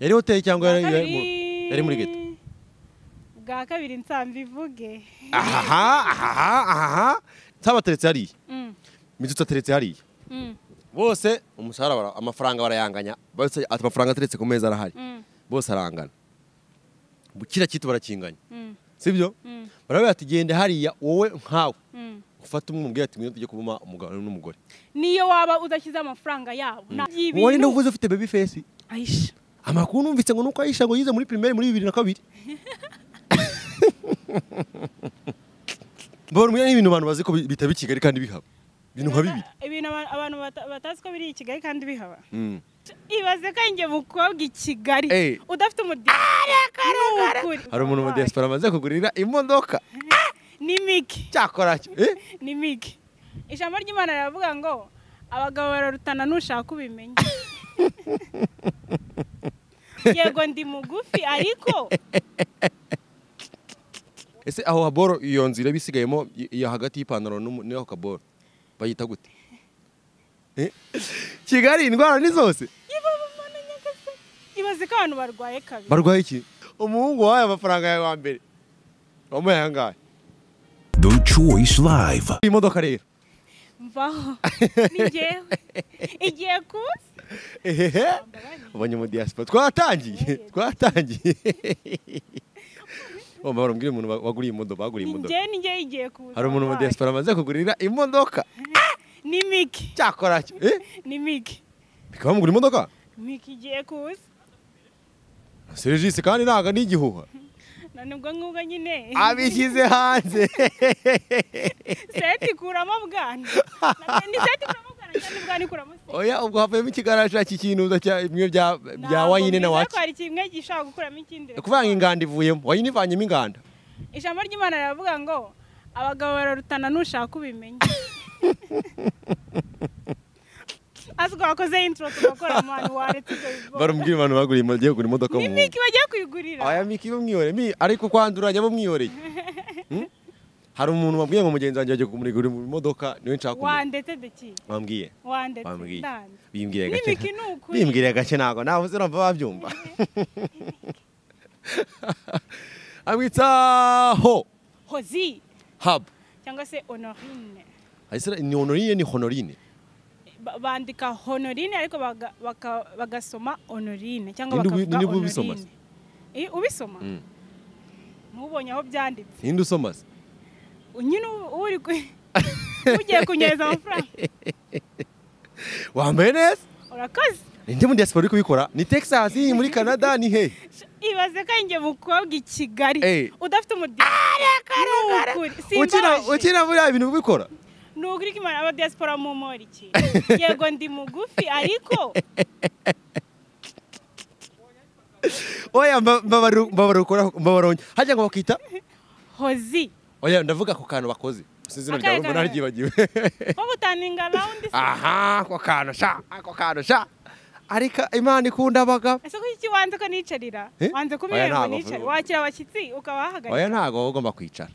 yari hoteli cyangwa yari muri geto bwa kabiri nsanzwe ivuge aha aha aha ntabateretse hariya imitsutsi mm. ateretse hariya mm. bose umushahara amafaranga barayanganya amafaranga ateretse ku meza arahari mm. bose arangana kiriya cyitwa barakinganya sibyo barabwira ati genda hariya wowe nkawe ufata umwe umubwira ati ngwino tujye kubuma umugabo n'umugore niyo waba udashyize amafaranga yabo wowe niba ufite baby face ayisha amakuru numvise ngo nuko ayisha ngo yize muri primaire muri bibiri na kabiri mbona ni ibintu abantu bazi ko bitaba i kigali kandi bihaba ibintu nka bibiri ibintu abantu batazi ko biri i kigali kandi bihaba hmm. ibaze ko njye mukobwa i kigali eh. udafite umudiyasipora ah, hari umuntu umudiyasipora amaze kugurira imodoka ah! ni mike cyakora cyo eh? ni mike ijambo ry'imana riravuga ngo abagabo bararutana nushaka ubimenya yego ndi mugufi ariko ese aho haboro iyo nzira bisigayemo iyo hagati y'ipantaro n'aho kaboro bayita gute eh? kigali indwara ni zose ibaze ko abantu barwaye kabiri barwaye iki umuhungu wahaye amafaranga yawe wa mbere wamuye ayangahe the choice live iyi rero mvaho ni njyewe igiye kuza ehehe abanyamudiyasipo twatangiye twatangiye oh, uwo mpamvu mbwira umuntu waguriye imodoka waguriye imodoka njye njye kuza hari umuntu mu diyasipo amaze kugurira imodoka ni miki cyakora eh? ni miki bikaba mugura imodoka miki igiye kuza serivisi kandi ntabwo ni igihuha nubwo ngubwo nyine abishyize hanze seti kuramo bwana seti kuramo oya ubwo havuyemo ikiganiro ashaka ikintuza bimwe bya wayine na wacu ntabwo kuvuga ngo inganda ivuyemo wayine ivanyemo inganda ijambo ry'imana riravuga ngo abagabo bararutana nushaka ubimenya aziko wakoze intro tugakora ahantu waretse barumubwira baguriye bagiye kugura imodoka mu miki bagiye kuyigurira aya miki bo mwihoreye ariko kwandura ajya bo mwihoreye hmm? hari umuntu wabwiye ngo mugenzi wanjye agiye kumurigura imodoka niwe nshaka kumenya wandetse deki wambwiye wandetse dani gake bimbwiriye gake ntabwo nawe uzi urumva babyumva amwita ho hozi habu cyangwa se honorine ni honorine ni honorine bandika honorine ariko bagasoma honorine cyangwa bakavuga honorine ubisoma ntubonye mm. aho byanditse ninde usoma se nyine uri ugiye kunyereza amafaranga wambaye neza urakoze ninde muri diaspora uri kubikora ni texas iyi muri canada ni he ibaze ko njye mukobwa i kigali udafite ah, umudiyakara ukina muri bintu ubikora ni ukuri kimana aba diaspora mu mori yego ndi mugufi ariko oya mbabarukoraho mbabaronya hajya ngo bakita hozi oya ndavuga ku kantu bakoze sinzi nabyo ngo naryibagiwe ko butaninga round aha ko kantu sha ako kantu sha ariko imana ikunda abaga ese kuki iki wanze ko nicarira eh? wanze kubera ngo nicare wakira abashyitsi ukaba oya ntabwo ugomba kwicara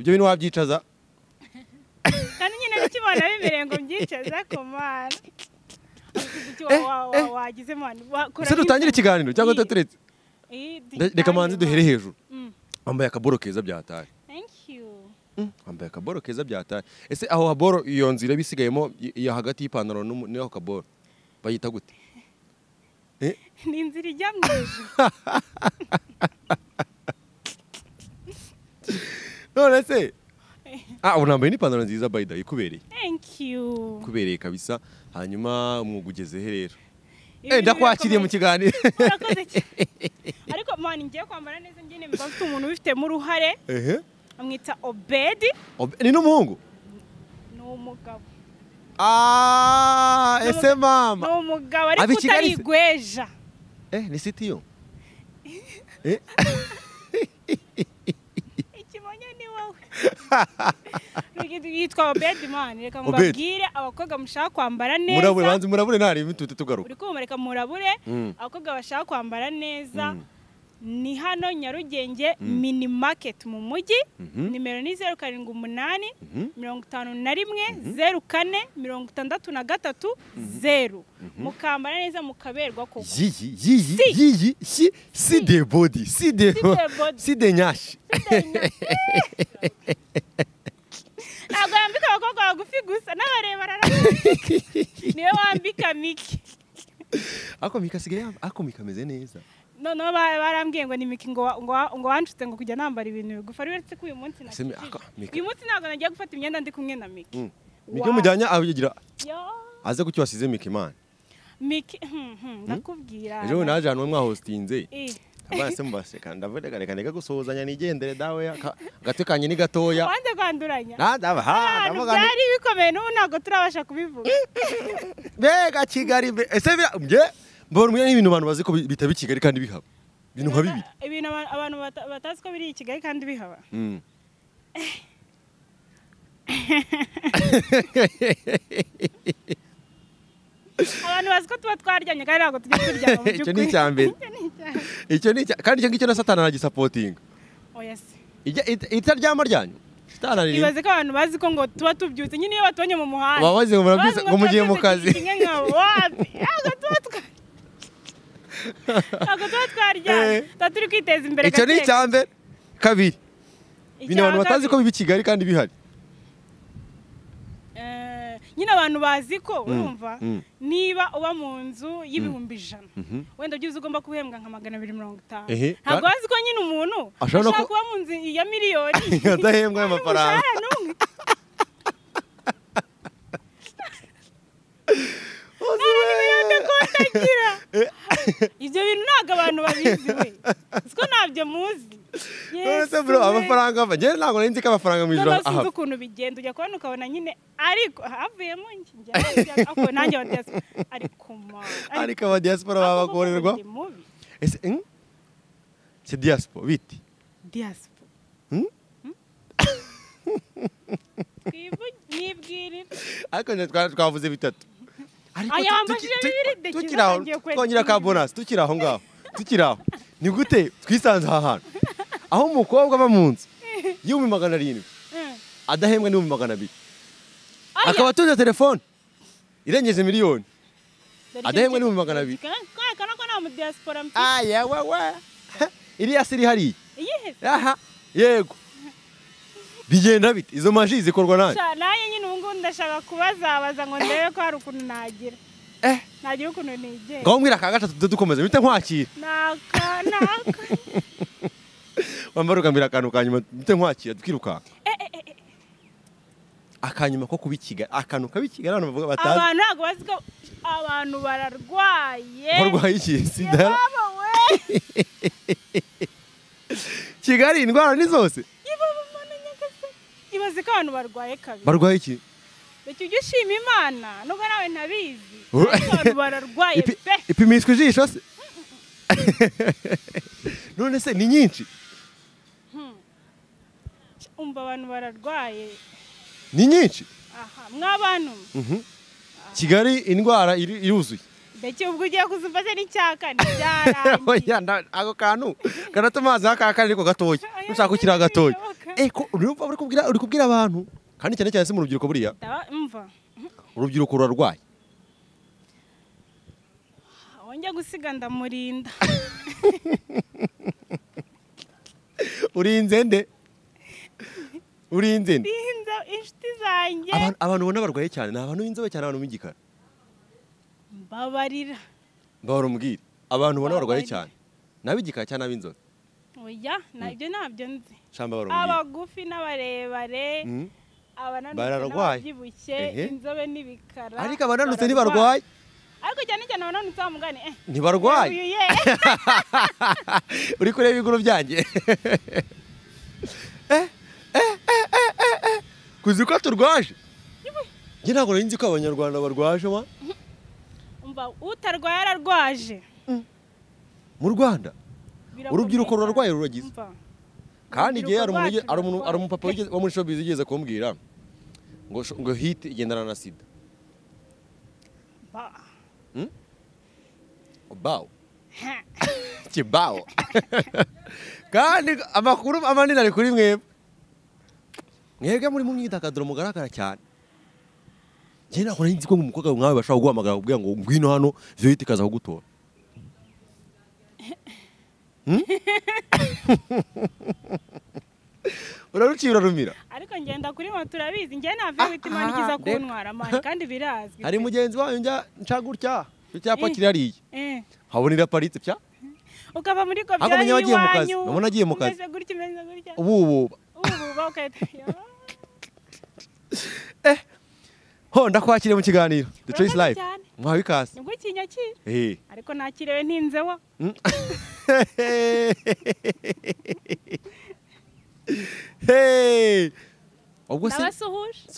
ibyo bintu wabyicaza kandi nyine bikibona bimereye ngo mbyicaza ku mana eh, eh. se dutangire ikiganiro cyangwa tuturetse reka manzi duhere hejuru wambaye mm. akaboro keza byataye wambaye akaboro keza byataye ese aho haboro iyo nzira bisigayemo iyo hagati y'ipantaro n'aho kaboro bayita gute eh? ni inzira ijya mu ijoro none se eh. ah ubu nambaye n'ipantaro nziza bayida ikubereye kubereye kabisa hanyuma umwuga ugezeho rero eh, ndakwakiriye mu kiganiro ariko mpamvu ngiye kwambara neza njyewe mba mfite umuntu ubifitemo uruhare amwita obedi ni n'umuhungu ni umugabo ah, ese mama ni umugabo ariko utari igweja eh ni sitiyo eh? ikibonye ni wowe yitwa obedi mani reka mubabwire abakobwa mushaka kwambara neza murabure banze murabure ntari tugaruka uri kumva reka murabure mm. abakobwa bashaka kwambara neza mm. ni hano nyarugenge mm-hmm. mini maketi mu mujyi mm-hmm. nimero ni zeru karindwi umunani mm-hmm. mirongo itanu na rimwe zeru kane mirongo itandatu na gatatu zeru mukambara neza mukaberwa koko yiyi yiyi yiyi si si de bodi si de si de nyashi ntabwo yambika abakobwa bagufi gusa n'abareba ararambika niwe wambika miki ako mika asigaye ako mika ameze neza noneho barambwiye ngo ni miki ngo wanshuze ngo kujya nambara ibintu bigufa rero uretse ko uyu munsi uyu munsi ntabwo nagiye gufata imyenda ndi kumwe na miki mm. miki umujyanye abigira aze ku cyo wasize miki imana miki hmm, hmm, mm. ndakubwira ejo naje ahantu mwahosinze eh. abase mubaseka ndavuga reka reka gusuhuzanya nigendere dawe agace ni gatoya wanze kwanduranya ndaba ha byari bikomeye n'ubu ntabwo turabasha kubivuga mbega kigali ese bye mbabona n'ibintu abantu bazi ko bitaba i kigali kandi bihaba ibintu nka bibiri ibintu abantu batazi ko biri i kigali kandi bihaba hmm. abantu bazi ko tuba twaryamye kandi ntabwo tujya turyama mu by'ukuri icyo ni mbere icyo ni kandi icyo ngicyo na satana aragisapotinga oh, itaryama ryanyu ibaze ko abantu bazi ko ngo tuba tubyutse nyine iyo batubonye mu muhanda babaze ngo murabyutse ngo mugiye mu kazi ntabwo tuba twaryamye tuba turi kwiteza imbere icyo ni icya mbere kabiri bino abantu batazi ko biba i kigali kandi bihari nyine abantu bazi ko urumva niba uba mu nzu y'ibihumbi ijana wenda byibuze ugomba kubihembwa nka magana abiri mirongo itanu ntabwo bazi ko nyine umuntu ashobora kuba mu nzu ya miliyoni adahembwa ayo mafaranga batagira ibyo bintu ntabwo abantu babizi we siko ntabyo muzi amafaranga ava njyewe ntabwo nari nzi ko amafaranga mu ijoro ahava ukuntu bigenda ujya kubona ukabona nyine ariko havuyemo nanjye wa diaspora ariko ariko aba diaspora babagorerwa ese hmm? si diaspora biti diaspora hmm? hmm? twibwirire ariko twavuze bitatu tukiri aho twongera ka bonasi tukiri aho ngaho tukiri aho ni gute twisanze aha hantu aho umukobwa aba mu nzu y'ibihumbi magana arindwi adahembwa n'ibihumbi magana abiri akaba atunze telefone irengeje miliyoni adahembwa n'ibihumbi magana abiri iriya siri hariya yego bigenda bite izo maji zikorwa nanjye nanjye nyine ubu ngubu ndashaka kubazabaza ngo ndebe ko hari ukuntu nagira eh? nagira ukuntu nigenga ngaho mbwira ka gatatu dukomeza mpita nkwakira naka naka wambara ukambwira akantu ka nyuma mpita nkwakira twirukanka eh, eh, akanyuma ko kuba ikigali akantu kabi ikigali abantu bavuga batazi abantu ntabwo bazi ko abantu bararwaye barwaye iki sida kigali indwara ni zose ikibazo ko abantu barwaye kabiri barwaye iki icyo ujya ushima imana nubwo nawe ntabizi abantu bararwaye pe ipimisha ijisho se none se ni nyinshi hmm. umva abantu bararwaye ni nyinshi aha mw'abantu mhm. kigali indwara iruzuye ubwo ugiye kuzifata n'icyakane byarangiye ako kantu karatuma hazaho ariko gatoya nushaka ukiriya gatoya eh, uri kubwira abantu kandi cyane cyane si mu rubyiruko buriya urubyiruko rurarwaye wongeye gusiga ndamurinda urinze nde urinze nde inshuti zanjye abantu ubona barwaye cyane ni abantu b'inzobe cyane abantu b'igikara babarira bahora umbwira abantu ubona barwaye cyane n'ab'igikara cyangwa n'ab'inzobe oya hmm. nabyo nabyo nzi abagufi n'abarebare hmm. bararwaye inzobe n'ibikara ariko abananutse ntibarwaye ariko cyane cyane abananutse bamugane eh. ntibarwaye eh. uri kureba ibiguru byanjye eh, kuzi ko turwaje njye ntabwo nari nzi ko abanyarwanda barwaje wa utarwaye ararwaje mm. mu rwanda urubyiruko rurarwaye ruragize kandi igihe hari umupapa wo muri shopizi ugeze kumbwira ngo hiti igendana na sida bawo hmm? kibawo kandi amakuru amanini ari kuri mwe mwebwe muri mu myidagaduro mugaragara cyane njye ntabwo nari nzi ko umukobwa nkawe bashobora guhamagara kugira ngo ngwino hano viyoriti ikaza kugutora hmm? uraruciye urarumira ariko ngenda kuri moto urabizi njye nta ah, viyoriti ah, imana ikiza ah, kuntwara mani kandi birazwi hari mugenzi wayo njya nca gutya icyapa eh, kirariye eh. habona iraparitse pya ukava muri ko byanyu iwanyu nabona agiye mu kazi ubu ubu ubu ubu ukahita ho ndakwakiriye mu kiganiro the choice live mwahawe ikaze ngukinye ki ariko nakiriwe ntinzeho ubwo se si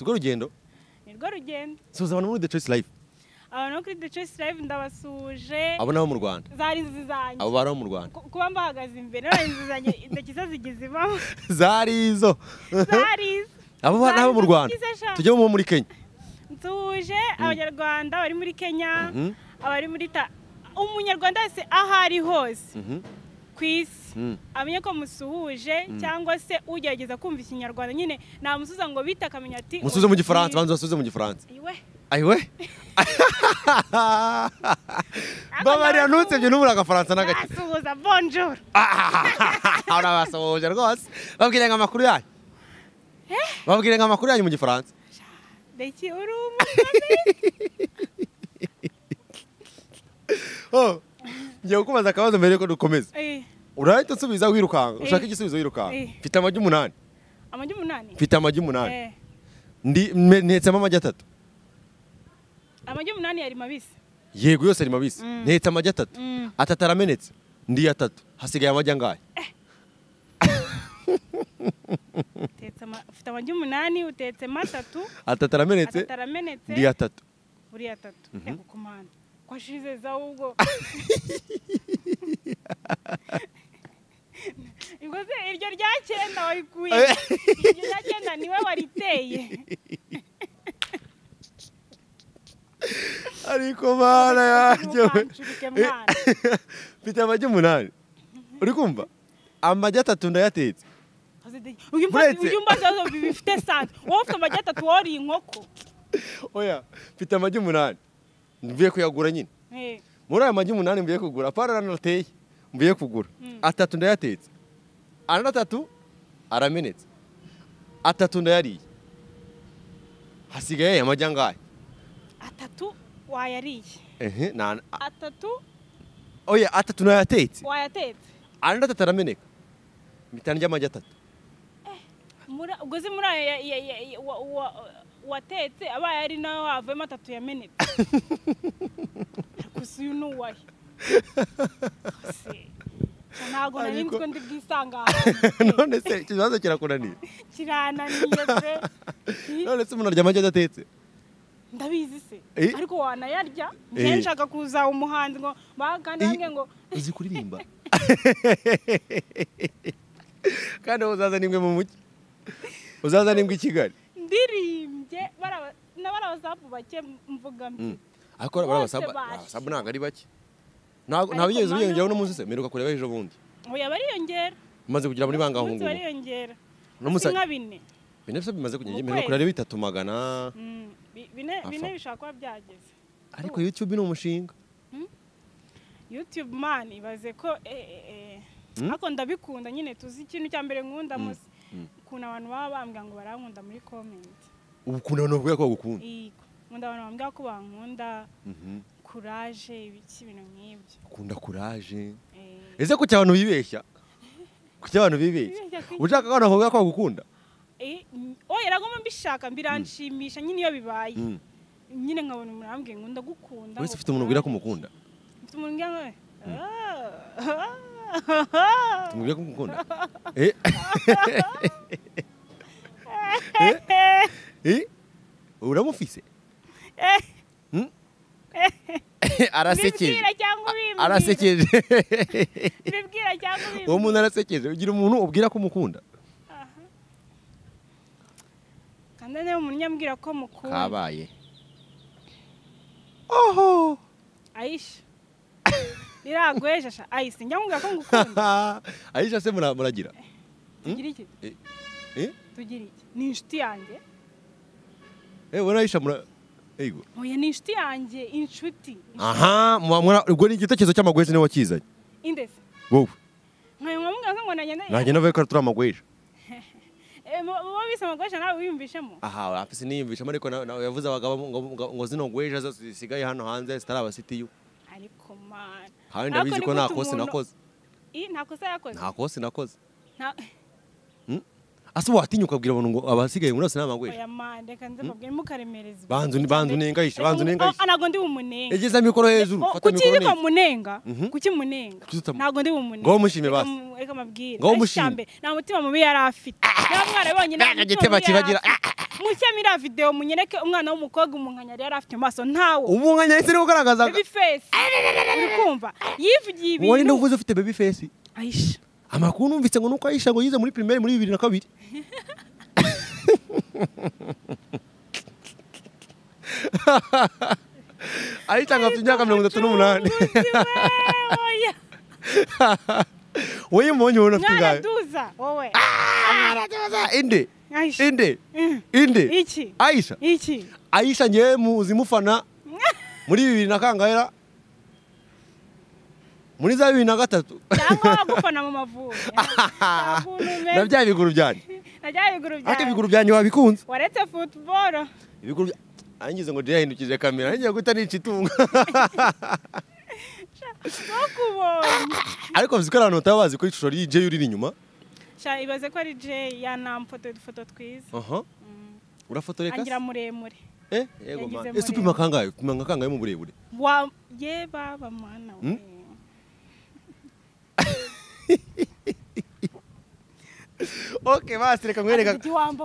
urwo rugendo rugendo suhuza abantu muri the choice live abantu kuri the choice live ndabasuhuje abo ni mu rwanda zari inzu zanjye abo bari mu rwanda kuba mbahagaze imbere none inzu zanjye intoki zo zigize ibamo zari izo zari izo abo ni mu rwanda tujye muri kenya nzuje hmm. abanyarwanda bari muri kenya hmm. abari muri ta umunyarwanda wese aho ari hose hmm. ku isi amenye ko musuhuje cyangwa se ugerageza kumva ikinyarwanda nyine namusuza ngo bita akamenya ati musuze mu gifaransa banza basuze mu gifaransa ayiwe babariya ntutsebye n'ubura agafaransa n'agake asuhuza bonjour urabasuhuje rwose babwire ngo amakuru eh? babwire ngo amakuru mu gifaransa Deci urumu. oh. Ngiye kukubaza akabazo mbere yuko dukomeza. Eh. Urahita usubiza wirukanga. Eh. Ushaka igisubizo wirukanga. Mfite eh. amagi umunani. Amagi umunani? Mfite amagi umunani. Eh. Ndi ntetsemo amagi atatu. Amagi umunani yari mabisi. Yego yose ari mabisi. Mm. Ntetse amagi atatu. Mm. Atatu aramenetse. Ndi atatu. Hasigaye amagi angahe? Eh. ufite amagi umunani utetse matatu atataramenetse aramenetse buri atatu buri atatu reka mhm. kumana washize za ubwo ngoze se iryo rya cyenda warikuye eh. iryo rya cyenda niwe wariteye ariko mana yanjye mfite amagi umunani uri kumva amagi atatu ndayatetse bifite wowe ufite amagi atatu inkoko oya mfite amagi umunani mvuye kuyagura nyine muri aya magi umunani mvuye kugura apana aranateye mvuye kugura hmm. atatu ndayatetse andi aramenetse atatu ndayariye hasigaye amagi angahe atatu wayariye atatu oya atatu nayatetse wayatetse arameneka mpita ndya amagi atatu uguze muri ayo watetse abaye ari nawe wavuyemo atatu yamenetse gusa uyu ni uwahe ntabwo nari nzi ko ndi bwisanga none se ikibazo kirakunaniye kirananiye none se umuntu arya amagi adatetse ndabizi se eh? ariko wanayarya eh. nshaka kuza umuhanzi ngo baganire eh, ngo uzi kuririmba kandi uzaza nimwe mu mugi uzaza n'imbwa i kigali ndirimbye n'abarabasapu bake mvuga mbi hmm. ariko barabasapu ntabwo ari bake ntabwo yigeze biyongeraho uno munsi se mperuka kureba ejo bundi oya bariyongera umaze kugera muri bangahungu bariyongera n'umusaza bine bine bisa bimaze kugenda mperuka kureba bitatu magana hmm. bine bishobora kuba byageze ariko yutube ni umushinga hmm? yutube mani ibaze ko eh, eh, eh. ariko ndabikunda nyine tuzi ikintu cya mbere nkunda musa ukuntu abantu baba bambwira ngo barankunda muri komenti ukuntu abantu bavuga ko bagukunda nkunda abantu bambwira ko bankunda kuraje mhm. ibintu nk'ibyo ukunda kuraje eh. ese kuki abantu bibeshya kuki abantu bibeshya ushaka ko abantu bavuga ko bagukunda eh, oya iragomba mbishaka mbiranshimisha nyine iyo bibaye mm. nyine nkabona umuntu arambwira ngo ndagukunda wese ufite umuntu ubwira ko umukunda ufite umuntu ubwira ngo mm. ah, ah. 우리가 꿈꾼. 에? 에? 에? Ura mufise? Hmm? arasekeje arasekeje uwo muntu arasekeje ugira umuntu ubwira ko mukunda kandi niba umuntu yambwira ko mukunda kabaye oho aisha riragweje sha ayise njya nkubwira ko ngukunda ayisha se muragira tugira iki tugira iki ni inshuti yanjye eh urayisha mura ego oya ni inshuti yanjye inshuti aha ubwo ni igitekerezo cy'amagwezi niwe wakizanye indese wowe nkayo nkamubwira ko ngo nagenda nagenda avuye ko turi amagwezi mubo bise amagweja nawe wiyumvishemo aha afise niyumvishemo ariko nawe yavuze abagabo ngo zino ngweja zose zisigaye hano hanze zitarabasitiyo ariko mana hawe ndabizi ko nta nakoze nta kosa yakoze nakoze ase watinya ukabwira abantu ngo abasigaye muri bose hmm? ni abagore banzu banzu banzu nengahisha ah, ah, ntabwo ndi bumunenga egeza mikoro hejuru fata mikoro neza kuki mhm. kuki munenga ntabwo ndi bumunenga ngaho mushime basi reka mushime nta mutima mubi yari afite niba yabonye nta mutima mubi yari afite mushyame iriya videwo munyereke umwana w'umukobwa umunkanyari yari afite amaso maso ntawe umunkanyari se niwe ugaragaza baby face uri kumva yivugiye ibintu wowe niba ufite baby face ayisha amakuru numvise ngo nuko ayisha ngo yize muri pirimeri muri bibiri na kabiri ayitanga afite imyaka mirongo itatu n'umunani wowe mbonye ubona afite ingahe ah, inde inde mm. inde ayisha ayisha ngewe muzi mufana muri bibiri na kangahe muri za bibiri na gatatu cyangwa wagufana mu mavubi na bya biguru byanjye ariko ibiguru byanjye wabikunze waretse futuboro ahangize ngo jya kamera ahangiye guhita nica itunga ariko ko abantu bataba bazi ko ishusho ari jay uri inyuma ibaze ko ari jay yanamfotoye udufoto twiza mm. urafotoreka agira muremure ese eh, eh, upima kangahe upima nka kangahe mu burebure ye baba mana hmm? we oke basi reka nkwereka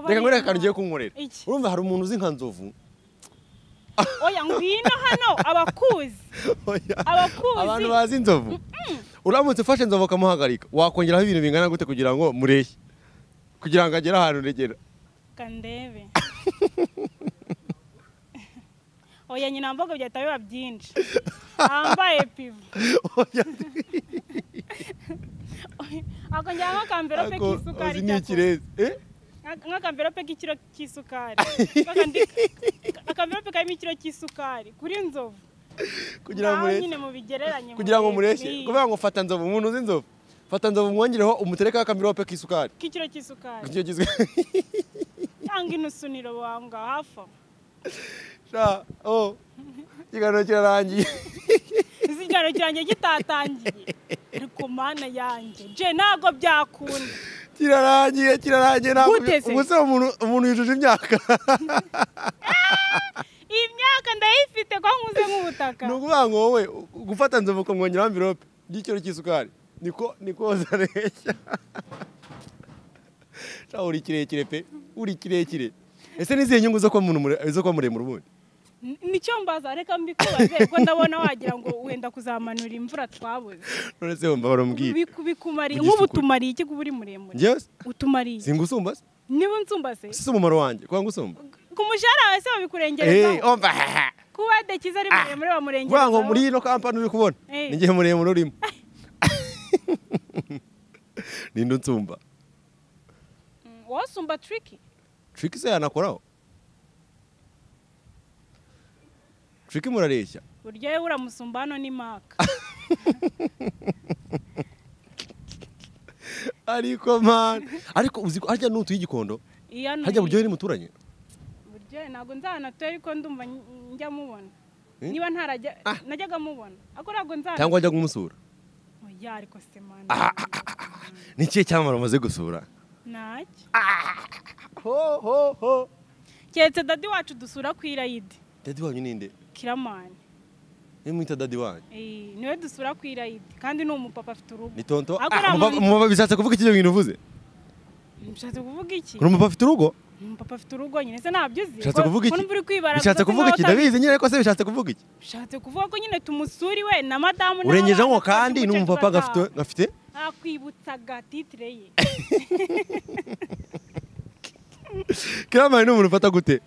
reka nkwereka akantu kunkorera urumva hari umuntu uzi nka nzovu oya ngwino hano abakuzi abakuzi abantu bazi inzovu uramutse ufashe inzovu ukamuhagarika wakongeraho ibintu bingana gute kugira ngo mureye kugira ngo agere ahantu regera kandebe oya nyina mvuga byahita biba byinshi wambaye pivo ako njyana nk'akamverope k'isukari eh? nk'akamverope k'ikiro k'isukari akamverope karimo ikiro cy'isukari kuri nzovu kugira ngo mureke kugira ngo mureke kuvuga ngo fata nzovu umuntu uzi nzovu fata nzovu mwongereho umutereka w'akamverope k'isukari k'ikiro cy'isukari cyangwa inusuniro wawe hafi aho sha oh ikiganiro kirarangiye izi ikiganiro kirangiye kitatangiye ari ku mana yanjye je ntabwo byakunda kirarangiye kirarangiye ntabwo ubuse umuntu yujuje imyaka ah, imyaka myaka ndayifite ko nkuze nk'ubutaka ni ukuvuga ngo wowe gufata nzovu ukamwongeraho amvirope y'ikiro cy'isukari niko nikoza reshya uri kirekire pe uri kirekire ese n'izihe nyungu zo kuba muremure ubundi nicyo mbaza reka mbikubaze ko ndabona wagira ngo wenda kuzamanura imvura twabuze none se wumva barambwira bikumariye nk'ubu tumariye iki kuba uri muremure utumariye singa usumba se niba unsumba se si umumaro wanjje kuba ngo usumba ku mushahara wawe se babikurengerezaho eh, kuba dekiza ari muremure bamurengerezaho ngo muri ino kampani uri kubona eh. ni igihe muremure urimo ninde unsumba mm, wasumba turiki Trix yanakoraho Trix murareshya burya yewe uramusumba hano ni maka ariko mani ariko uzi ko harya n'utuye igikondo harya buryohe ni muturanye buryohe ntabwo nzanatuye ariko ndumva njya mubona eh? niba ntarajya ah. najyaga mubona ariko ntabwo nzanatuye cyangwa wajya kumusura oya ariko se mani ah, ah, ni ikihe cyamara umaze gusura ntacyo ho ho ho keretse dadi wacu dusura ku irayidi dadi wanyu ni nde kiramani niyo mwita dadi wanyu niwe dusura ku irayidi kandi ni umupapa afite urugo ni tonto ah, umupapa bishatse kuvuga iki bintu uvuze bishatse kuvuga iki uri umupapa afite urugo umupapa afite urugo nyine se ntabyo uzi bishatse kuvuga iki uri kwibara bishatse kuvuga iki ndabizi nyine ko se bishatse kuvuga iki bishatse kuvuga ko nyine tumusuri we na madamu urengeje ngo kandi ni umupapa gafite gafite akwibutsaga titire ye kirabaye ni umuntu ufata gute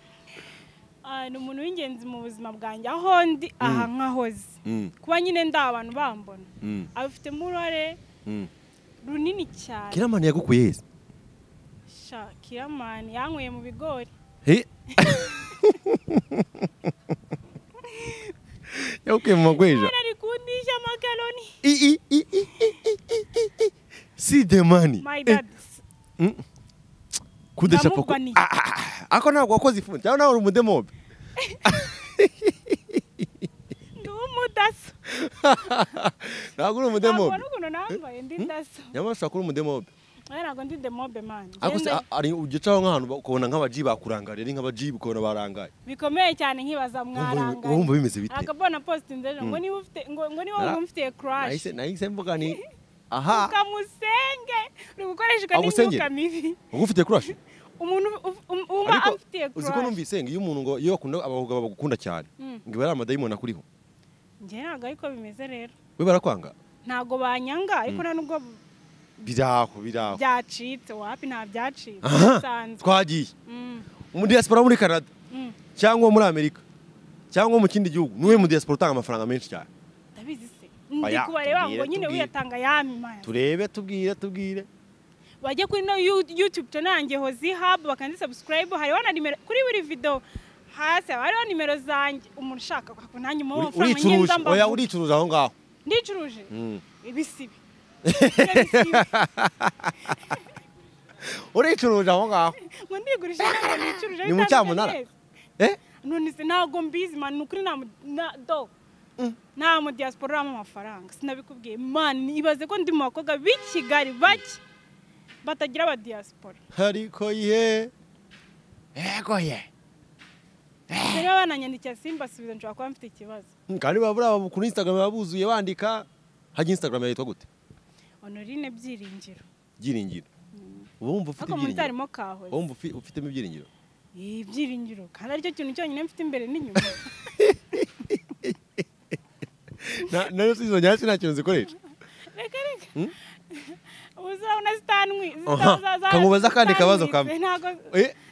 ah, ni umuntu w'ingenzi mu buzima bwanjye aho ndi mm. aha nkahoze mm. kuba nyine nda abantu bambona mm. abifitemo uruhare runini cyane kiramani yagukuye heza kiramani yanyweye mu bigori yagukuye mu magweja ari kundisha amakaroni si demani my eh. kudesha poko ah, ah, ah. ako ntabwo wakoze ifumbire cyangwa nawe uri umudemobe ntabwo uri umudemobe nyamara ushobora kuba uri umudemobe ntabwo ndi demobe mani ariko se nk'ahantu ukabona nk'abaji bakurangariye ari nk'abaji ukabona barangaye bikomeye cyane nkibaza mwarangaye wumva bimeze bite akabona posite ndeje hmm. ngo niba ufite ngo niba wumva ufite kurashi nahise mvuga ni aha ukamusenge ni ugukoreshwa n'imyuka mibi uba ufite kurashi umuntu uba afitiye kurashi uzi ko numvise iyo umuntu ngo iyo bakunda abagabo bagukunda cyane hmm. ngo iba ari amadayimoni akuriho njye ntabwo ariko bimeze rero we barakwanga ntabwo banyanga ariko hmm. nta nubwo biraho biraho byacitse wapi nta byacitse twagiye hmm. mu diaspora muri canada cyangwa muri amerika cyangwa mu kindi gihugu niwe mu diaspora utanga amafaranga menshi cyane ndi kubareba ngo nyine wiyatanga yami mani turebe tubwire tubwire bajye kuri no youtube channel yanjye hozi hub subscribe hariho na nimero kuri buri video hasi haba hariho nimero zanjye umuntu ushaka nanjye umuha amafaranga ngenza mbavu oya uricuruje aho ngaho ndicuruje hmm. ibisibi uricuruje aho ngaho ngo ndigurishe ntabwo nicuruje ni mu cyamunara eh? none se ntabwo mbizi mani ni ukuri na do nta mudiyasipora uramo amafaranga sinabikubwiye imana ibaze ko ndi mu bakobwa b'i kigali bake batagira abadiyasipora ariko ye yego ye eh. rero bananyandikiye simba subiza nshobora kuba mfite ikibazo kandi babura abo kuri instagram babuzuye bandika hajya instagram yitwa gute honorine byiringiro byiringiro uba mm. wumva ufite ibyiringiro wumva ufitemo ibyiringiro ibyiringiro kandi aricyo kintu cyonyine mfite imbere n'inyuma nayo si izo nyatsi nta kintu reka reka uzabona zitanywi kamubaza akandi kabazo kamwe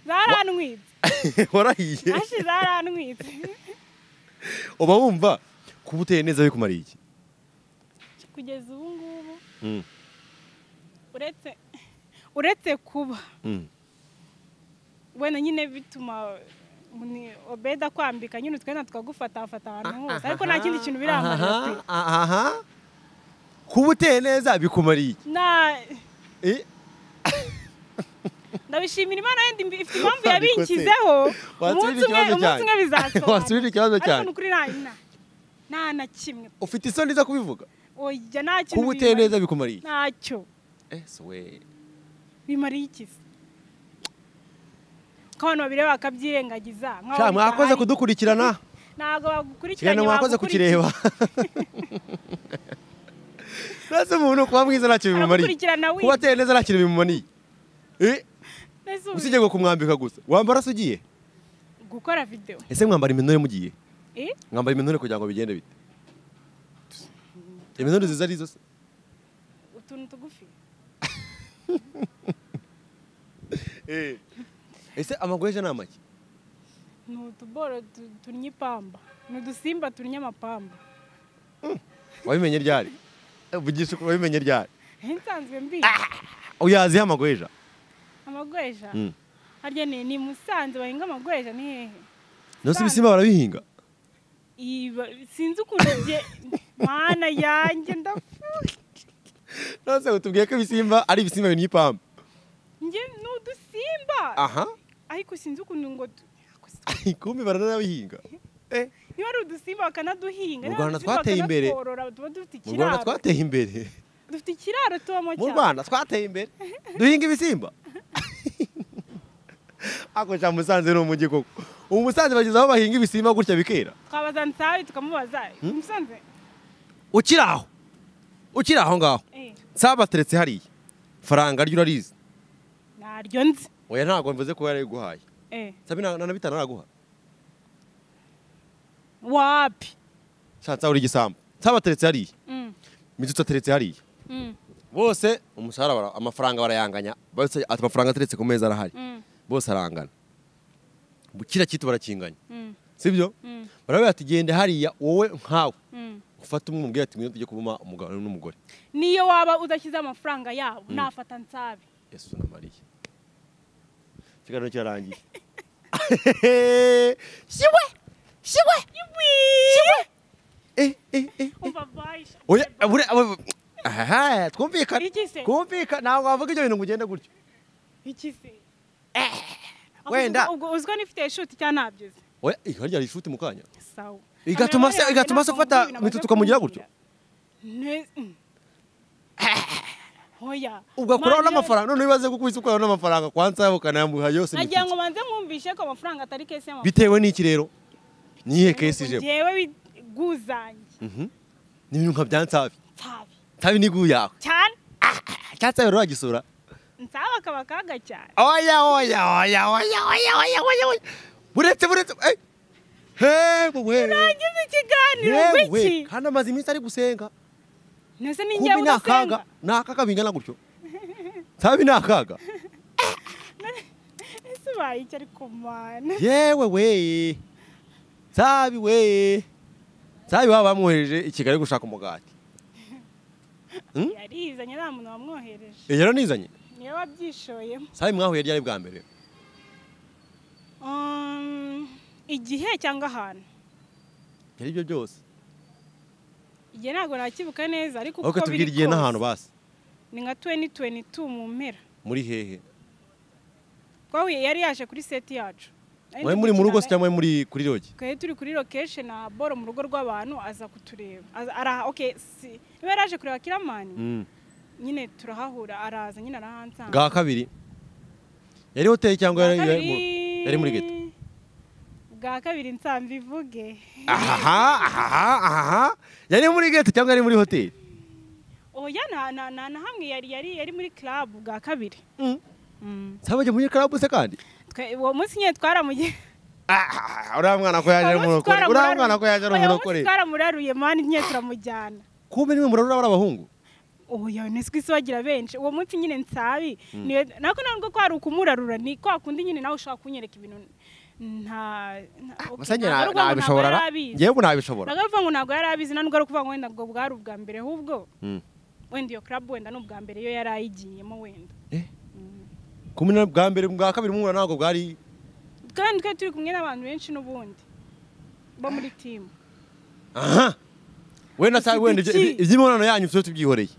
zaranwitse warahiye zaranwitse uba wumva kuba uteye neza bikumariye iki kugeza ubu ngubu hmm. uretse uretse kuba hmm. wenda nyine bituma obeda akwambika nyine utwenda tukagufatafata ahantu ah, hose ah, ariko nta ah, kindi kintu biramariye aha kuba uteye neza bikumariye iki ndabishimira imana wenda ifite impamvu yabinkizeho umunsi umwe bizasohoka wasubira ikibazo cyane ariko nukuri nta na kimwe ufite isoni zo kubivuga oya nta kintu kuba uteye neza bikumariye ntacyo ese eh, we bimariye iki se ko abantu babireba bakabyirengagiza mwakoze kudukurikirana ntabwo bagukurikiranye mwakoze kukireba mbese umuntu kuba mwiza nta kintu kuba ateye neza nta kintu bimumariye eh? ngo kumwambika gusa wambara se ugiye gukora videwo ese mwambara iminure mugiye eh? mwambara iminure kugira ngo bigende bite iminure ziza arizo se utuntu tugufi eh. ese amagweja ni amagi ni utuboro turya ipamba ni udusimba turya amapamba hmm. wabimenye ryari vugisha ukuntu wabimenye ryari nsanzwe mbizi ah! uyaziho amagweja amagweja harya hmm. ni musanze bahinga amagweja ni hehe nose ibisimba barabihinga sinzi ukuntu bye mana yanjye ndapfuye nose utubwiye ko ibisimba ari ibisimba binnya ipamba ni udusimba aha ariko sinzi ukuntu ngo kumbi baranabihinga eh? eh? niba ari udusimba bakanaduhinga mu rwanda twateye imbere mu rwanda twateye imbere dufite ikiraro tubamo cyane mu rwanda twateye imbere duhinga ibisimba ako cya musanze ni umujyi koko ubu musanze bageze aho bahinga ibisimba gutya bikera twabaza nsabe tukamubaza hmm? musanze ukiri aho ukiri aho ngaho eh. nsabe ateretse hariya faranga ryo urarizi naryo nzi oya ntabwo mvuze ko yarayiguhaye eh. na bitanu araguha wapi nshatse uri igisambu nsabateretse hariya mm. mizutsi ateretse hariya mm. bose umushahara amafaranga barayanganya amafaranga ateretse ku meza arahari mm. bose arangana kiriya cyitwa barakinganya sibyo barabwira ati genda hariya wowe nkawe ufata umwe umubwira ati ngwino tujye kubuma umugabo n'umugore niyo waba udashyize amafaranga yabo nafata nsabe yesu na mariya ikiganiro kirarangiye siwe siwe siwe twumvikana twumvikana ntabwo wavuga ibyo bintu ngo ugende gutyo wenda uziko nifite ishuti cyangwa ntabyize oya ikarya ishuti mu kanya igatuma se igatuma se ufata mitutu ukamugira gutyo hoya ugakuraho n'amafaranga none wibaze kuko uhise ukuraho n'amafaranga kwanza ukanayambuha yose nagira ngo banze mwumvishe ko amafaranga atari kesi bitewe n'iki rero niyihe kesi ijemo ngewe biguzanye mhm. ni nka bya nsabi ni iguye cyane ah, ah, ah. cyatsi rero wagisura nsaba akaba akaga cyane oya oya oya oya oya oya oya oya buretse buretse hewe turangiza ikiganiro wiki kandi amaze iminsi ari gusenga kumi ni akaga ni akaga bingana gutyo sabi ni akaga ese ubaye iki ariko yewe we sabi we sabi waba wamwohereje i kigali gushaka umugati hmm? yarizanye nta muntu wamwohereje eh, rero nizanye niyo wabyishoyemo sabi mwahuye ryari bwa mbere um, igihe cyangwa ahantu ibyo byose igihe ntabwo nakibuka neza ariko uko tubwira igihe n'ahantu basi ni nka tuweni tuweni tu mu mpera muri hehe twahuye yari yaje kuri seti yacu mwari muri mu rugo cyangwa muri kuri roge twari turi kuri lokeshe na boro mu rugo rw'abantu aza kutureba araha oke niba yari kureba kiramani mm. nyine turahahura araza nyine arahansanga bwa kabiri yari hoteli cyangwa yari muri geto bwa kabiri nsanzwe ivuge ahaha ahaha ahaha yari muri geti cyangwa yari muri hoteli oya na hamwe yari yari muri club bwa kabiri mm. mm. sabajya muri club se kandi uwo munsi nyine twaramugiye ah, ah, ah, uriya mwana ko yaje umurokore uriya mwana ko yaje umurokore twaramuraruye mani nyine turamujyana kuba niwe murarura abahungu oya nese kwisi bagira benshi uwo munsi nyine nsabi mm. nako ntabwo ko hari ukumurarura ni kwa kundi nyine nawe ushaka kunyereka ibintu nta ntabwo ah, yewe ntabishobora ntabwo ari ukuvuga ngo ntabwo yari abizi ntabwo ari ukuvuga ngo wenda ubwo bwari ubwa mbere ahubwo hmm. wenda iyo club wenda ni ubwa mbere iyo yari ayigiyemo wenda eh? hmm. kumenya bwa mbere bwa kabiri mwura ntabwo bwari kandi twe turi kumwe n'abantu benshi n'ubundi bo muri eh? timu aha wenda cyangwa wenda iby'imibonano yanyu tujye tubyihoreye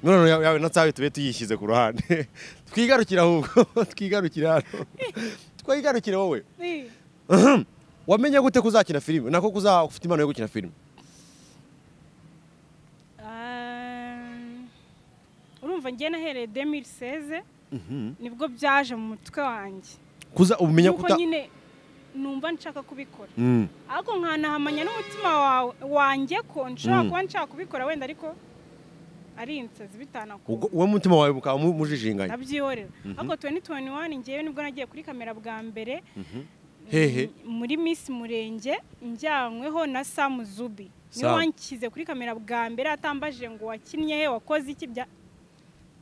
imibonano yawe na tube tuyishyize ku ruhande twigarukira ahubwo twigarukira hano twayigarukire wowe wamenye gute kuzakina filime nako kuza ufite impano yo gukina filime um, urumva njye nahereye demiri seze mhm. nibwo byaje mu mutwe wanjye kuza umenya kuta nyine numva nshaka kubikora mm. ariko nkanahamanya n'umutima wanjye ko nshobora mm. kuba nshaka kubikora wenda ariko ari inzozi bitanakunda uwo mutima wawe ukaba mujijinganye ndabyihorera mhm. ariko tuweni tuweni wani ngewe nibwo nagiye kuri kamera bwa mbere mhm. mm, hehe muri miss murenge njyanyweho na samu zubi niwe wanshyize kuri kamera bwa mbere atambaje ngo wakinnye he wakoze iki bya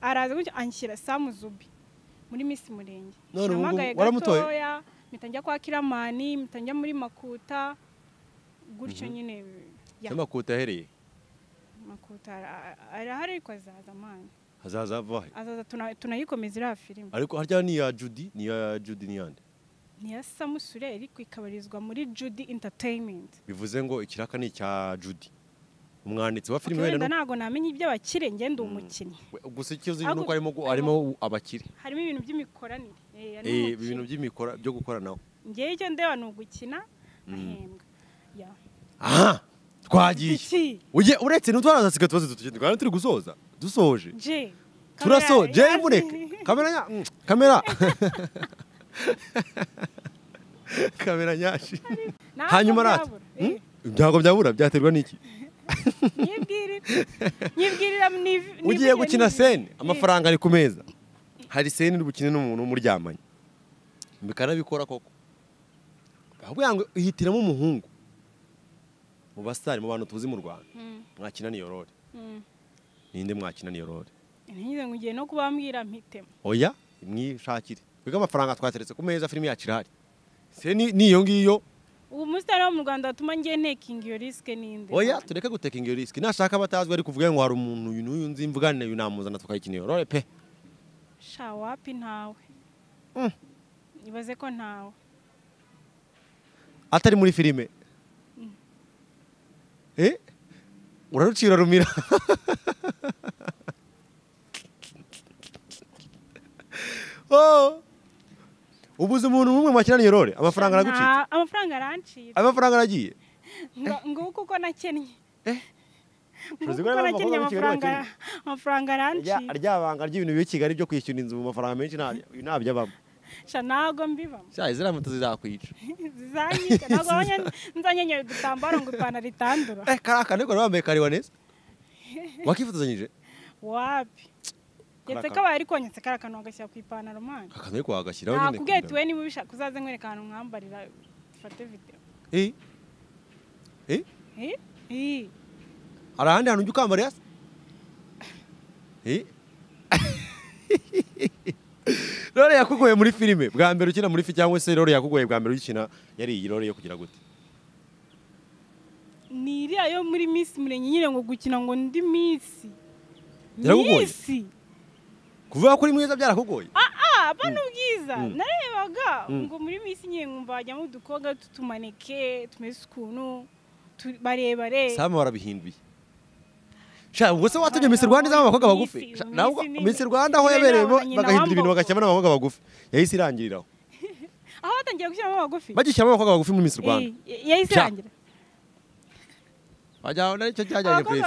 araza gutyo anshyira samu zubi muri miss murenge namagaye mpita njya kwa kiramani mpita njya muri makuta gutyo mhm. nyine ya makuta ahereye arahari ariko hazaza amani hazaza avahe hazaza tunayikomeza iriya filime ariko harya ni iya judi ni iya judi n'iyandi ni iya samusure ariko ikabarizwa muri judi interineti bivuze ngo ikiraka ni icya judi umwanditsi wa filime wenda ntabwo namenya ibyo abakire ngende mm. umukinnyi gusa icyo uzi nuko arimo arimo abakire harimo ibintu by'imikoranire ibintu by'imikora byo gukoranaho ngewe icyo ndeba ni e, e, ugukina mm. ahembwa aha twagiye uretse n'utwana dusigaye tubaze dutugenda turi gusoza dusoje turasoza jeyi mureke kamera kamera kamera nyashi hanyuma rata ibyago hmm? eh. byabura byaterwa n'iki ugiye gukina sene amafaranga ari ku meza hari sene uri bukine n'umuntu w'umuryamanye bikanabikora koko ahubwo uhitiramo umuhungu mu basitari mu bantu tuzi mu rwanda hmm. mwakina niyo rore hmm. ninde mwakina niyo rore ntinyuze ngo ugiye no kubambwira mpitemo oya mwishakire twebwe amafaranga twateretse ku meza filime yacu irahari se niyo ngiyo ubu musitari wo mu rwanda watuma ngiye ntekinga iyo risike ninde oya tureke gutekinga iyo risike nashaka batazwi ariko uvuga ngo hari umuntu uyu n'uyu nzi mvugane uyu namuzana tukayikina iyo rore pe sha wapi ntawe hmm. ibaze ko ntawe atari muri filime え俺のチラルミラ oh. ubuze umuntu umwe mwakiranye role amafaranga aragucitse amafaranga arancira amafaranga aragiye ngo kuko nakennye amafaranga arancira rya banga ry'ibintu biri kigali byo kwishyura inzu mu mafaranga menshi ntabyabamo sha ntabwo mbibamo sha ziriya moto zizakwica zizanyica ntabwo nzanyenyera udutambaro ngo ipantaro itandura eh kariya kantu kari kariwa neza wakifotozanyije wapi ndetse kabaye ariko nyetse kariya kantu wagashyira ku ipantaro mani akantu ariko wagashyiraho nyine nakubwiye tuwe niba ubishaka uzaze nkwereka ahantu mwambarira ufate video eh eh eh, eh? hari ahandi hantu ujya ukambarira se eh rore yakugoye muri filime bwa mbere ukina muri filime cyangwa se rore yakugoye bwa mbere ukina yari iyi rore yo kugira gute ni iriya yo muri minsi murenge nyine ngo gukina ngo ndi minsi minsi kuvuga ko uri mwiza byarakugoye aba ah, ah, mm. ubwiza mm. narebaga mm. ngo muri minsi nyine nkumva hajyamo udukobwa tutumaneke tumeze ukuntu barebare samu warabihinduye ubuse watumye misi rwanda izamo abakobwa bagufi misi rwanda aho yabereyemo bagahindura ibintu bagashyiramo n'abakobwa bagufi yahise irangiriraho aho batangiye gushyiramo abagufi bagishyiramo abakobwa bagufi muri misi rwanda eh, yahise irangira wagira ngo nicyo cyajyanye kuri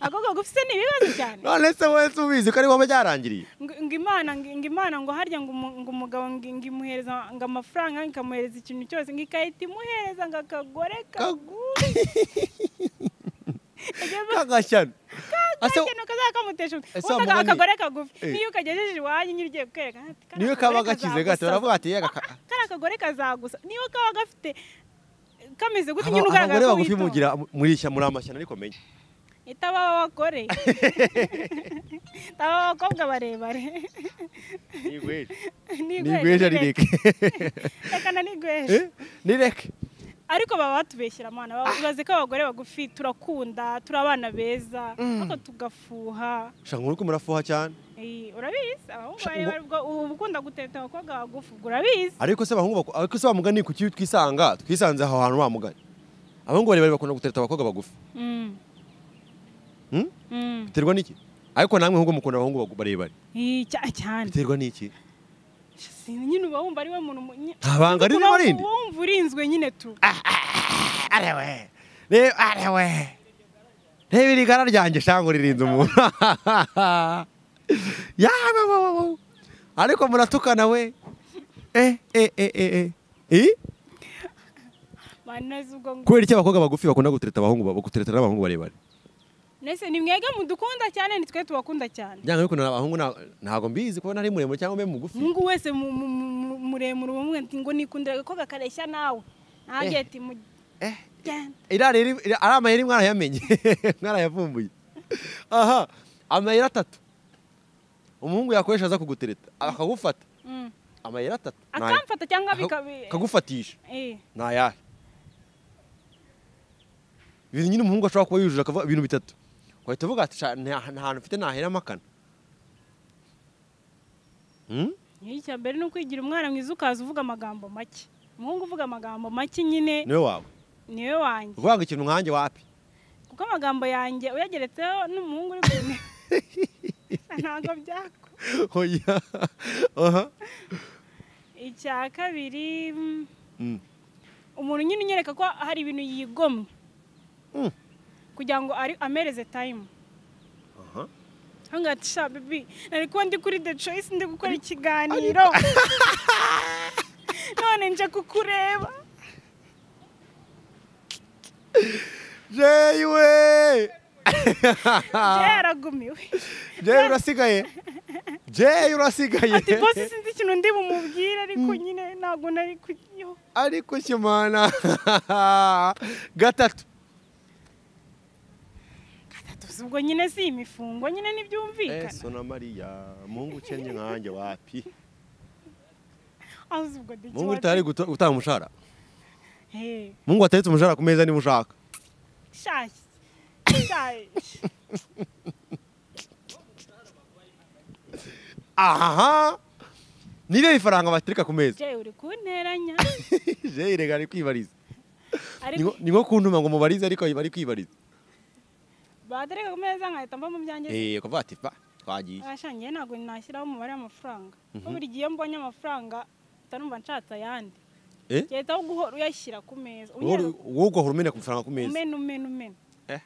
abakobwa bagufi se ni ibibazo cyane none se wowe ubizi ko ari wowe byarangiriye ngo imana ngo imana ngo harya ngo umugabo ngo imuhereza ngo amafaranga ngo ikamuhereza ikintu cyose ngo igahita imuhereza ngo akagore kagufi kagashya kakajyana kazakamuteje umutwe wumva akagore ah, kagufi niyo ukagejeje iwanyu nyine kukwereka niyo kaba gakize gato baravuga ati yega kari akagore kazagusa niyo kaba gafite kameze gute nyine ugaragara ko bagufi mugira murisha muri eh, amashyano ariko menye itaba abagore itaba abakobwa barebare nigweje nigweje ari reka reka na nigweje ni reka ariko baba batubeshyira amana bavuze ko abagore bagufi turakunda turi abana beza mm. ariko tugafuha ushaka nk'uri murafuha cyane urabizi abahungu uba ukunda guteta abakobwa bagufi urabizi ariko se abahungu ariko se bamugani ku kibi twisanga twisanze aho hantu bamugani abahungu barebare bakunda guteta abakobwa bagufi mm. Hmm? Mm. biterwa n'iki ariko namwe ahubwo mukunda abahungu barebare biterwa n'iki nyine uba wumva ari we muntu ntabanga ari niba arindi wumva urinzwe nyine tu ah, ah, ah, arewe arewe reba iri gara ryanjye shangwa ririnze umuntu yaba ariko muratukana we eh eh, eh, eh, eh. kubera iki abakobwa bagufi bakunda gutereta abahungu bagutereta n'abahungu barebare mbese ni mwege mudukunda cyane nitwe tubakunda cyane byanga yuko abahungu ntabwo mbizi kubona ari muremure cyangwa mbe mugufi mungu wese muremure umwe ngo nikundira ko gakareshya nawe ntagiye eh. ati mu eh. irari ari amayeri mwarayamenye mwarayavumbuye aha amayeri atatu umuhungu yakoresha aza kugutereta akagufata mm. amayeri atatu akamfata cyangwa akagufatisha eh. ni ayahe ibintu nyine umuhungu ashobora kuba yujuje ibintu bitatu uhita uvuga nta hantu ufite naheramo akana hmm? icya mbere ni ukwigira umwana mwiza ukaza uvuga amagambo make umuhungu uvuga amagambo make nyine niwe wawe niwe wanjye uvuga ngo ikintu nkanjye wapi kuko amagambo yanjye uyageretseho n'umuhungu uri kumwe ntabwo byako icya kabiri hmm. umuntu nyine unyereka ko hari ibintu yigomwe hmm. kugira ngo amereze tayimu hanga tisha bebi nari kuba ndi kuri the choice ndi gukora ikiganiro none nje kukureba jewe jewe aragumiwe urasigaye jewe urasigaye ati bose sinzi ikintu ndi bumubwire ariko hmm. nyine ntabwo nari kuyiho ariko kimana gatatu tuzi ubwo nyine si imifungo nyine ntibyumvikana ese na mariya muhungu ukennye nkanjye wapi muhungu uri gutanga umushahara muhungu wateretse umushahara ku meza niba ushaka ahaha nibe bifaranga batereka ku meza jewe uri kunteranya jewe rega ari kwibariza ni nko kuntuma ngo mubarize ariko bari kwibariza batereka ku meza nkahita mva mu byanjye eee ukavuga ati va twagiye abashangiye ntabwo nashyiraho umubare w'amafaranga kuko buri gihe iyo mbonye amafaranga numva nshatse ayandi leta guhora uyashyira ku meza wowe ugahora umena ku mafaranga ku meza umena umena umena eh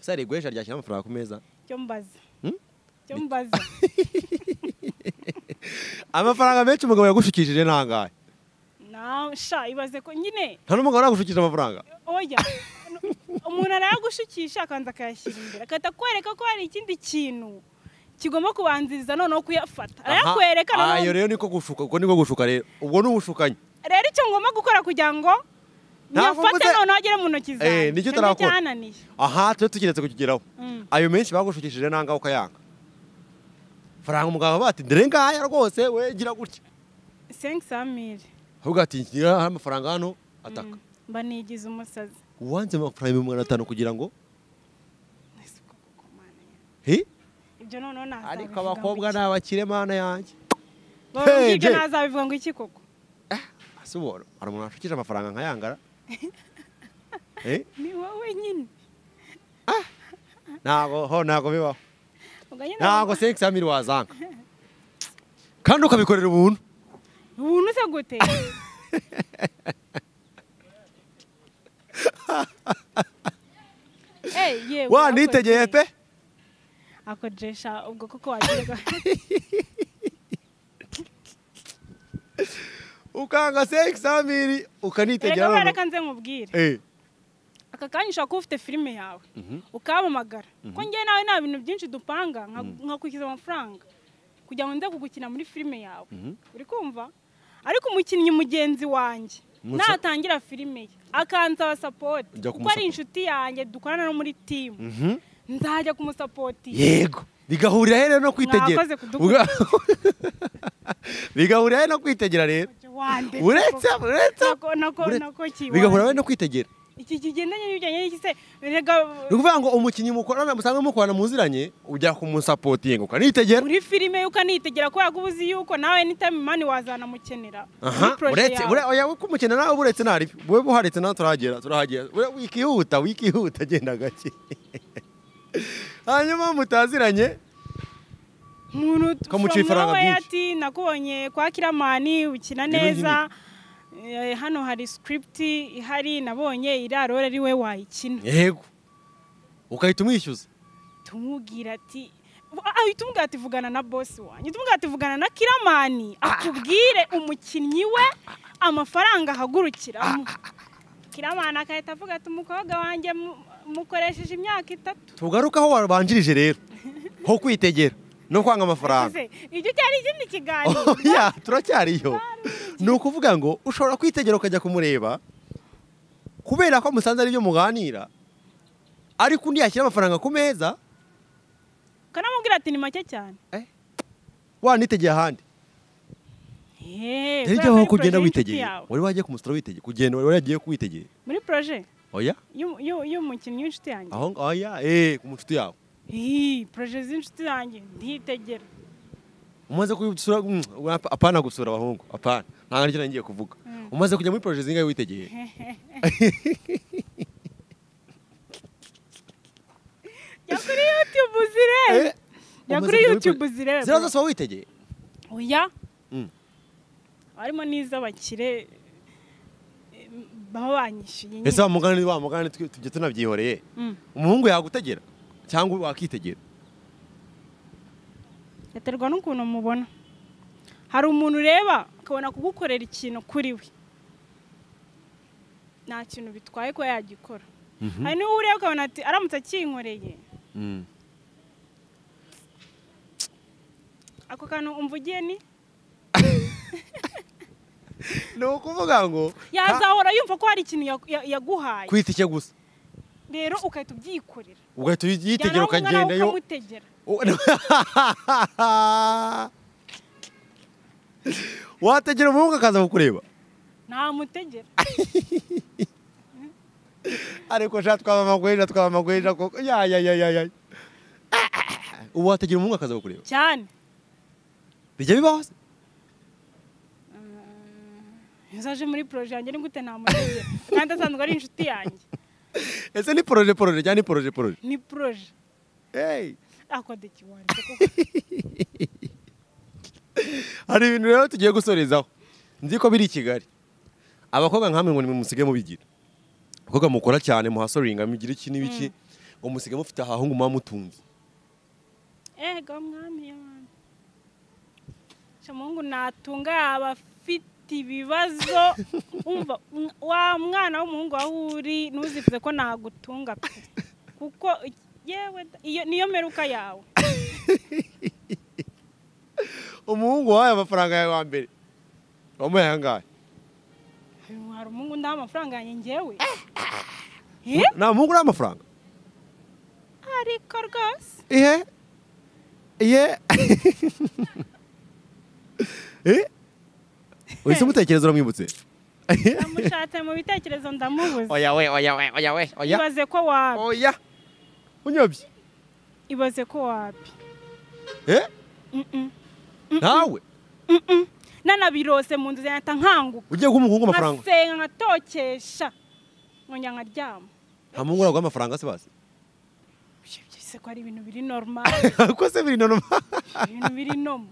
gusa hari ryashyira amafaranga ku meza cyo mbaza cyo mbaza amafaranga menshi umugabo yagushikishije ni nta sha ibaze ko nyine nta n'umugabo aragushikishije amafaranga oya umuntu arayagushukisha akabanza akayashyira imbere agahita akwereka ko hari ikindi kintu kigomba kubanziriza noneho kuyafata arayakwereka ayo rero niko gushuka ubwo niko gushuka rero ubwo ni ubushukanyi rero icyo ngomba gukora kugira ngo nyafate noneho agere mu ntoki eh, zawe nicyo utarakora aha tujya tugeretse kukigeraho mm. ayo menshi bagushukishije nanga ukayanga faranga umugabo bati dore ngaya rwose we gira gutya sengi ahubwo ati ngira amafaranga hano ataka mm. mba nigize umusazi wanze amafaranga ibihumbi magana atanu kugira ngo ariko abakobwa ni abakire mana yanjye ibyo ntazabivuga ngo iki koko eh, si hari umuntu washukije amafaranga nkayangara eh? ni wowe nyine ah! ntabwo ho ntabwo bibaho ntabwo sekisi ya wazanga kandi ukabikorera ubuntu ubuntu se gute wanitegeye pe akojesha ubwo kuko wagiye ukanga se egisamiri ukanitegera eh, reka reka nze mubwire eh. aka kanya ushobora kuba ufite filime yawe mhm. ukampamagara mhm. ko njye nawe nta bintu byinshi dupanga mhm. nkakwishyura amafaranga kugira ngo nze kugukina muri filime yawe uri kumva ariko umukinnyi mugenzi wanjye natangira filime ye akansaba sapoti kuko ari inshuti yanjye dukorana no muri timu mhm. nzajya kumusapoti yego bigahurira rero no kwitegera bigahurira rero no kwitegera rero uretse uretse bigahurira no kwitegera iki kigendanye n'ibijyanye n'iki se ni ukuvuga ngo umukinnyi mukorana musanzwe mukorana muziranye ujya kumusapotinga ukanitegera muri filime ukanitegera kubera ko ubuzi yuko nawe n'itayime mani wazanamukenera aha uretse oya kumukenera nawe uretse nta ribi wowe buharetse nawe turahagera turahagera wikihuta wikihuta genda gake hanyuma mutaziranye umuntu umusomyi we ati nakubonye kwa kiramani ukina neza Eh, hano hari sikiripiti ihari nabonye iraro ari we wayikina yego ukahita umwishyuza tumubwira ati ahita ah, umubwira ati vugana na bosi wanjye tumubwira ati vugana na kiramani akubwire umukinnyi we amafaranga ahagurukiramo kiramani agahita avuga ati umukobwa wanjye mukoresheje imyaka itatu tugarukaho aho wabanjirije rero ho kwitegera no amafaranga icyo cyari ikindi kiganiro oh, turacyariyo ni ukuvuga ngo ushobora kwitegera ukajya kumureba kubera ko musanze aribyo muganira ariko undi yashyira amafaranga ku meza ukanamubwira ati ni make cyane eh? wanitegeye ahandi eh, rero ujyaho kugenda witegeye wari wagiye kumusura witegeye kugenda wari wagiye kuwitegeye muri poroje oh, y'umukinnyi w'inshuti yanjye oh, eh, ku mushuti yawe poroje z'inshuti zanjye ntitegere umaze gusura apana gusura abahungu apana ntabwo aricyo ngiye kuvuga mm. umaze kujya muri poroje zingahe witegeye jya kuri yutube uzirebe eh? jya kuri yutube uzirebe ziriya zose witegeye oya mm. harimo n'iz'abakire eh, baba banyishyuye ese wa mugani wa mugani tujye tunabyihoreye mm. umuhungu yagutegera cyangwa wakitegera yaterwa n'ukuntu mubona hari umuntu ureba ukabona kugukorera ikintu kuri we nta kintu bitwaye ko yagikora mhm. hari n'uwo ureba ukabona ati aramutse akinkoreye mm. ako kantu umvugiye ni ni ukuvuga ngo yazahora yumva ko hari ikintu yaguhaye kwita icyo gusa rero ugahita ubyikorera ugahita ubyitegera ukagendayo wategera umuhungu akaza kukureba ntamutegera ariko sha twaba amagweja twaba amagweja koko yayayayaya ubu wategera umuhungu akaza kukureba cyane bijya bibaho se nzaje muri poroje yanjye ni gute namutegera kandi asanzwe ari inshuti yanjye ese ni poroje poroje cyangwa ni poroje poroje ni poroje hey ako ndakiwandika hari ibintu rero tugiye gusorezaho nzi ko biri i kigali abakobwa nkamwe ngo musige mubigira abakobwa mukora cyane muhasoringa mugira iki n'ibiki mm. ngo musige mufite ahahungu muba mutunze ego mwami y'abantu umuhungu natunga abafite ibibazo wa mwana w'umuhungu aho uri ntuzifuze ko nagutunga pe kuko yewe niyo meruka yawe umuhungu wahaye amafaranga yawe wa mbere wamuhaye ahangahe hari umuhungu ndaha amafaranga yanjye ngewe eh? nta muhungu uriho amafaranga ariko rwose iye eh? iye eh? uhise umutekereza uriya mwibutse mu bitekerezo ndamubuze oya we oya we oya we oya ibaze ko wapi oya unyobye ibaze ko wapi eh nawe nanabirose mu nzu yanjye nkanguka ugiye guha umuhungu amafaranga nkasenga nkatokesha nkongera nkaryama nta muhungu uraguha amafaranga se bazi ko ari ibintu biri normal ko se biri normal ibintu biri normal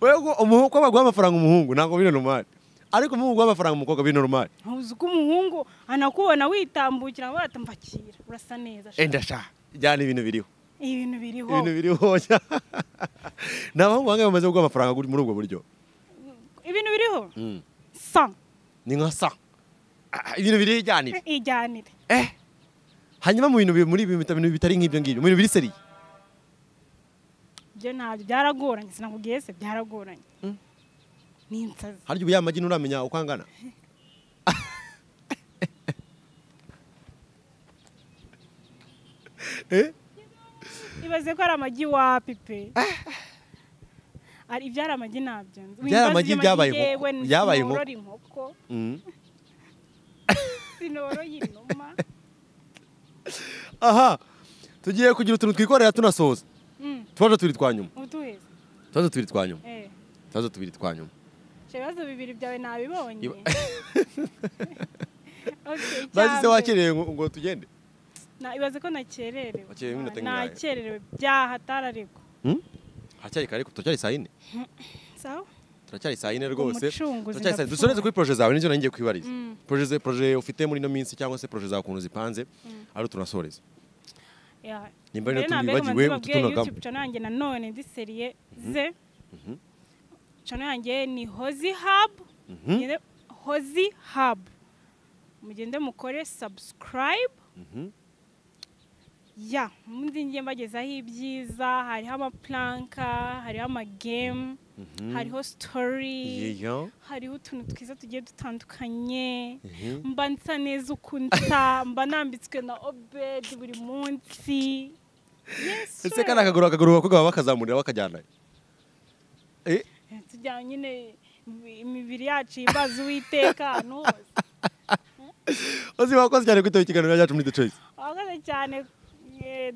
wewe umuhungu kwaba amafaranga umuhungu ntabwo biri normal ariko umuhungu guha amafaranga umukobwa biri normal ntuzi ko umuhungu anakubona witambukira ngo batamvakira urasa neza enda eh, sha jyana ibintu biriho ibintu biriho ibintu biriho nta bahungu bangahe bamaze guha amafaranga muri ubwo buryo ibintu biriho hmm. sa ni nka sa ibintu ah, ah, biriho ijyanire eh, ijyanire eh hanyuma mu bintu muri ibi bitari nk'ibyo ngibyo mu bintu biri seriye ibyo ntabyo byaragoranye sinakubwiye se byaragoranye hmm? ni insazi harya ubu yamagi nturamenya uko angana eh? ibaze ko ari amagi wa pipe ibyari amagi ntabyo ibyari amagi byabaye inkoko hmm? sinoroye inuma aha tugiye kugira utuntu twikorera tunasoza utubazo tubiri twa nyuma utubazo tubiri twa nyuma utubazo eh. tubiri twa nyuma ibibazo bibiri byawe ntabibonye bazize wakerewe ngo tugende ibaze ko nakererewe nakererewe byahatara hmm? ariko hacyari kare turacyari saa yine turacyari saa yine rwose dusoreze kuri poroje zawe n'ibyo ngiye kwibariza hmm. poroje ufite muri ino minsi cyangwa se poroje zawe ukuntu zipanze hmm. ari tunasoreze nimba rero turibagiwe utu tunogamo cano yanjye nanone ndi seriye ze mhm. cano yanjye ni hozi habu mhm. hozi habu mugende mukore subscribe mhm. ya mundi ngiye mbagezaho ibyiza hariho amapuranka hariho amagemu Mm-hmm. hariho sitori hariho utuntu twiza tugiye dutandukanye mm-hmm. mba nsa neza uko mba nambitswe na obedi buri munsi ndetse kandi akaguru akaguru abakobwa baba bakazamurira bakajyana tujyana eh? nyine imibiri yacu yimbaza uw'itekano uzi bakoze cyane kwitaba ikiganiro cyacu muri the choice wakoze cyane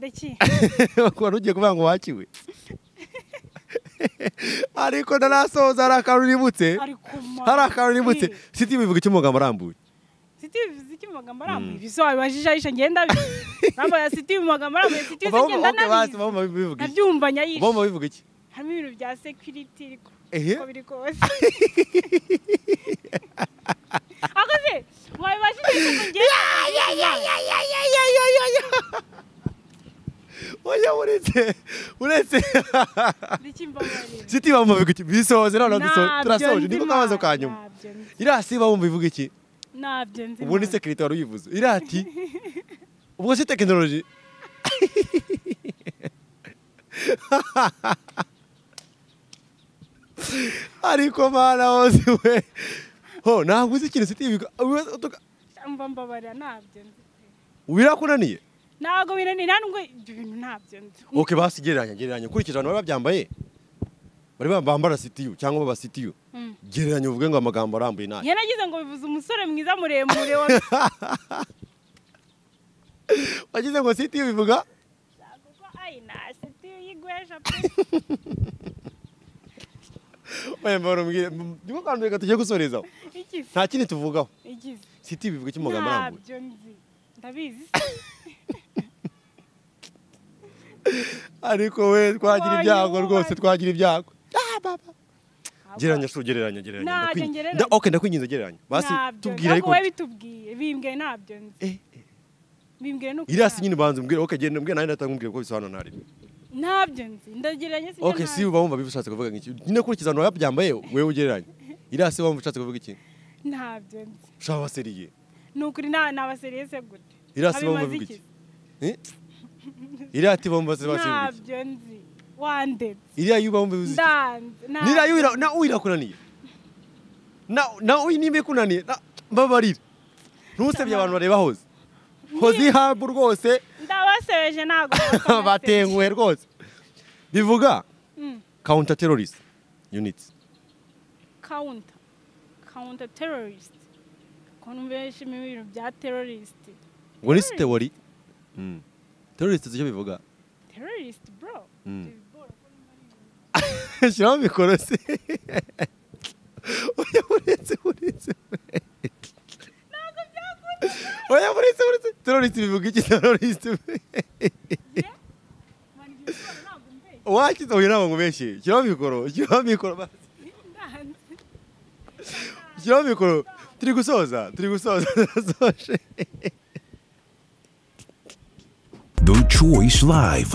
deki ugiye kuvuga ngo wakiwe ariko narasoza hari akantu nibutse hari akantu nibutse siti bivuga icyo amagambo arambuye siti bivuze icyo arambuye ibyo wabibajije ngenda nambaye siti mu magambo arambuye siti se ngenda nabizi nabyumva nyayisha bomba bivuga iki harimo ibintu bya security uko biri kose akoze wabibajije ngenda oya uretse uretse siti bamwe bivuga iki bisohoze none turasoje niko kabazo ka nyuma irasi bamwe bivuga iki nabyo nzi ubu ni sekirite wari uyivuze irati ubwo si tekinoloji ariko mana wose we ho ntabwo ikintu siti bivuga mba mbabarira nabyo nzi birakunaniye ntabwo binanira nubwo ibyo bintu ntabyo nzi oke gereranya ukurikije abantu bari babyambaye bari bambara sitiyu cyangwa babasitiyu hmm. gereranya uvuge ngo amagambo arambuye nabi yanagize ngo bivuze umusore mwiza muremure wagize ngo sitiyu bivuga kuko ayi umbwire ndimo kantu reka tujye gusorezaho nta kindi tuvugaho sitiyu bivuga iki mu arambuye ntabyo nzi ndabizi ariko we twagira ibyago rwose twagira ibyago ah, gereranya si ugereranya gereranya ok ndakwinginze gereranya basi tubwire ariko wowe bitubwiye bimbwiye ntabyo nzi eh, eh. bimbwiye nuko iriya si nyine ubanza umbwire ok genda umbwire nanjye ndahita nkubwira kuko bisobanura nta rimwe ntabyo nzi ndagereranya si ok si uba wumva bishatse kuvuga nk'iki nyine kurikiza abantu babyambaye wewe ugereranya iriya si wumva ushatse kuvuga iki ntabyo nzi ushaka abaseriye ni ukuri ni se gute iriya si wumva bivuga iki eh? iriya ati bombo ziba ziri ntabyo nzi wandetse iriya yuba bombo uzi niriya yuba na uyirakunaniye na na uyi nimba ikunaniye mbabarira ntusebye abantu bareba hose hoze ihambu rwose ndabasebeje ntabwo batenguwe rwose bivuga mm. counter terrorist units counter counter terrorist konvention mu bya terrorist ngo ni sitewori Terrorist se chama Boga. Terrorist, bro. Mm. Yo me conocí. Olha por isso, por isso. Olha por isso, por isso. Terrorista, me buguei de terrorista. Wa ci tsoye na mangume shi, kira mi koro, kira mi koro ba. Kira mi koro, trigu soza, trigu soza, soza. The Choice Live.